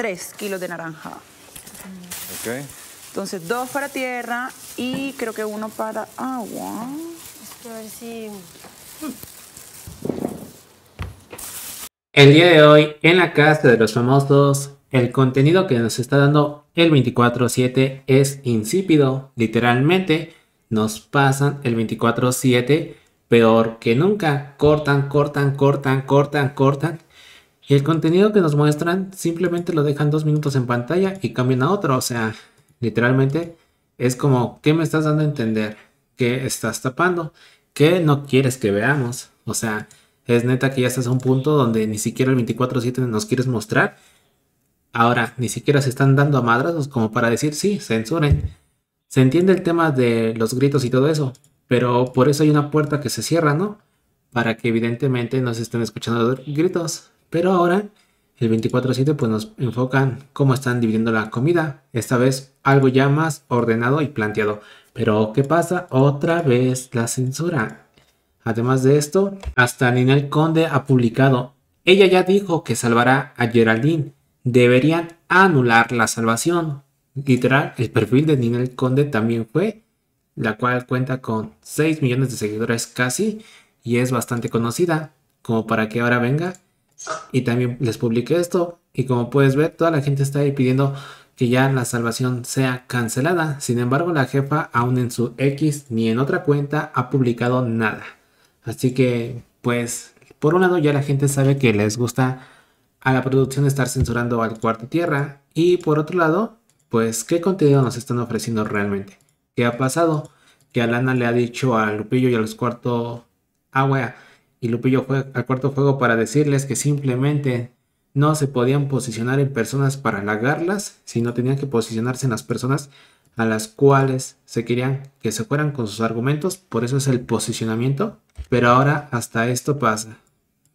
3 kilos de naranja. Entonces, dos para tierra y creo que uno para agua. A ver si... El día de hoy, en la casa de los famosos, el contenido que nos está dando el 24-7 es insípido. Literalmente, nos pasan el 24-7 peor que nunca. Cortan, cortan, cortan, cortan, cortan y el contenido que nos muestran simplemente lo dejan dos minutos en pantalla y cambian a otro. O sea, literalmente es como, ¿qué me estás dando a entender? ¿Qué estás tapando? ¿Qué no quieres que veamos? O sea, es neta que ya estás a un punto donde ni siquiera el 24-7 nos quieres mostrar. Ahora, ni siquiera se están dando a madrazos como para decir, sí, censuren. Se entiende el tema de los gritos y todo eso, pero por eso hay una puerta que se cierra, ¿no? Para que evidentemente no se estén escuchando gritos. Pero ahora, el 24-7, pues nos enfocan cómo están dividiendo la comida. Esta vez algo ya más ordenado y planteado. Pero, ¿qué pasa? Otra vez la censura. Además de esto, hasta Ninel Conde ha publicado. Ella ya dijo que salvará a Geraldine. Deberían anular la salvación. Literal, el perfil de Ninel Conde también fue, la cual cuenta con 6 millones de seguidores casi y es bastante conocida, como para que ahora venga y también les publiqué esto. Y como puedes ver, toda la gente está ahí pidiendo que ya la salvación sea cancelada. Sin embargo, la jefa aún en su X ni en otra cuenta ha publicado nada. Así que, pues, por un lado ya la gente sabe que les gusta a la producción estar censurando al cuarto tierra. Y por otro lado, pues, ¿qué contenido nos están ofreciendo realmente? ¿Qué ha pasado? Que Alana le ha dicho al Lupillo y a los cuarto... Ah, wea, y Lupillo fue al cuarto juego para decirles que simplemente no se podían posicionar en personas para halagarlas, sino tenían que posicionarse en las personas a las cuales se querían que se fueran con sus argumentos, por eso es el posicionamiento, pero ahora hasta esto pasa.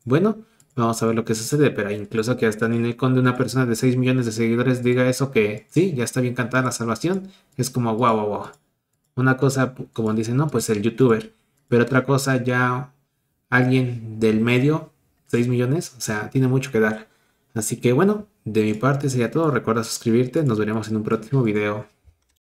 Bueno, vamos a ver lo que sucede, pero incluso que hasta Ninecon de una persona de 6 millones de seguidores diga eso que sí, ya está bien cantada la salvación, es como guau, guau, guau. Una cosa, como dicen, no, pues el youtuber, pero otra cosa ya alguien del medio, 6 millones, o sea, tiene mucho que dar. Así que bueno, de mi parte sería todo. Recuerda suscribirte, nos veremos en un próximo video.